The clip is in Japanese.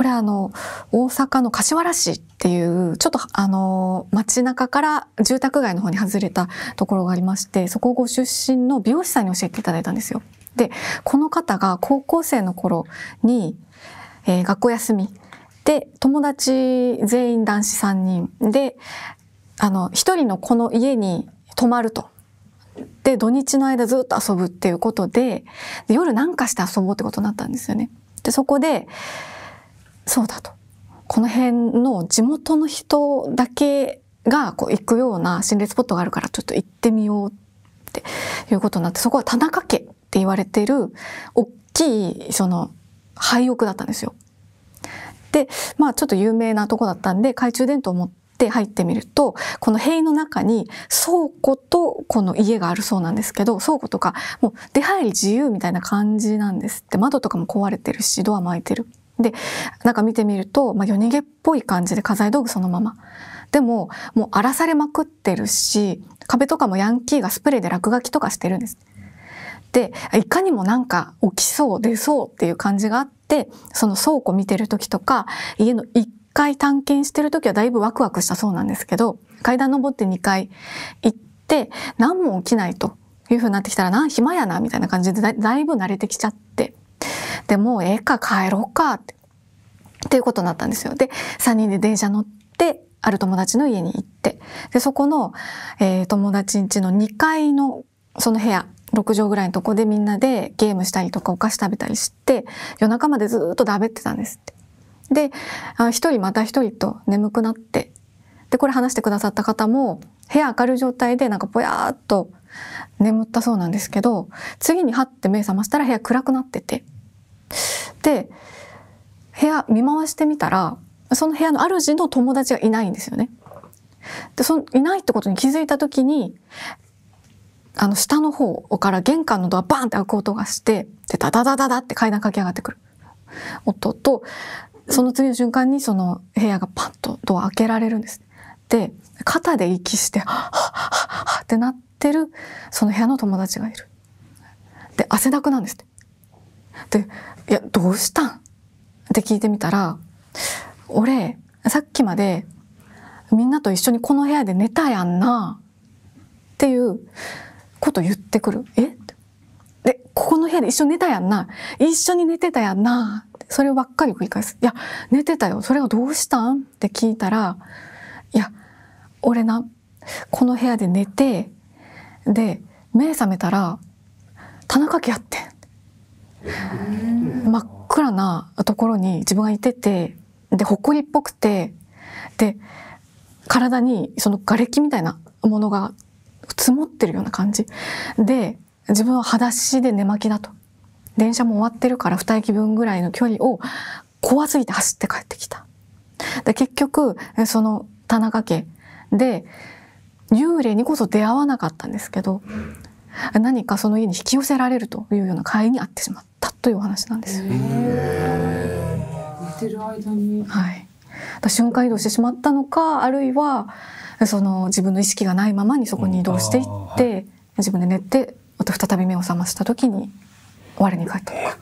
これあの大阪の柏原市っていうちょっとあの街中から住宅街の方に外れたところがありましてそこご出身の美容師さんに教えていただいたんですよ。でこの方が高校生の頃に、えー、学校休みで友達全員男子3人であの1人のこの家に泊まると。で土日の間ずっと遊ぶっていうことでで夜なんかして遊ぼうってことになったんですよね。でそこでそうだと。この辺の地元の人だけがこう行くような心霊スポットがあるからちょっと行ってみようっていうことになって、そこは田中家って言われてる大きいその廃屋だったんですよ。で、まあちょっと有名なとこだったんで懐中電灯を持って入ってみると、この塀の中に倉庫とこの家があるそうなんですけど、倉庫とかもう出入り自由みたいな感じなんですって。窓とかも壊れてるし、ドアも開いてる。で、なんか見てみると、まあ、夜逃げっぽい感じで家財道具そのまま。でも、もう荒らされまくってるし、壁とかもヤンキーがスプレーで落書きとかしてるんです。で、いかにもなんか起きそう、出そうっていう感じがあって、その倉庫見てる時とか、家の1階探検してる時はだいぶワクワクしたそうなんですけど、階段登って2階行って、何も起きないという風になってきたら、な、暇やな、みたいな感じでだいぶ慣れてきちゃって。でもええか帰ろうかってっていうことになったんですよ。で3人で電車乗ってある友達の家に行ってでそこの、えー、友達ん家の2階のその部屋6畳ぐらいのとこでみんなでゲームしたりとかお菓子食べたりして夜中までずっとだべってたんですって。で一人また一人と眠くなってでこれ話してくださった方も部屋明るい状態でなんかぼやーっと眠ったそうなんですけど次にはって目覚ましたら部屋暗くなっててで部屋見回してみたらその部屋の主の友達がいないんですよね。でそのいないってことに気づいた時にあの下の方から玄関のドアバンって開く音がしてでダダダダダって階段駆け上がってくる音とその次の瞬間にその部屋がパッとドア開けられるんです。で肩で息して「はっはっはっってなってるその部屋の友達がいる。で汗だくなんですって。で「いやどうしたん?」って聞いてみたら「俺さっきまでみんなと一緒にこの部屋で寝たやんな」っていうこと言ってくる「えっ?」で「ここの部屋で一緒に寝たやんな一緒に寝てたやんな」そればっかり繰り返す「いや寝てたよそれはどうしたん?」って聞いたら「いや俺なこの部屋で寝てで目覚めたら田中家やってん」真っ暗なところに自分がいててでほっこりっぽくてで体にその瓦礫みたいなものが積もってるような感じで自分は裸足で寝巻きだと電車も終わってるから2駅分ぐらいの距離を怖すぎて走って帰ってきたで結局その田中家で幽霊にこそ出会わなかったんですけど何かその家に引き寄せられるというような会にあってしまったというお話なんです。寝てる間に、はい、瞬間移動してしまったのかあるいはその自分の意識がないままにそこに移動していって、うんはい、自分で寝てまた再び目を覚ました時に我に返ったのか。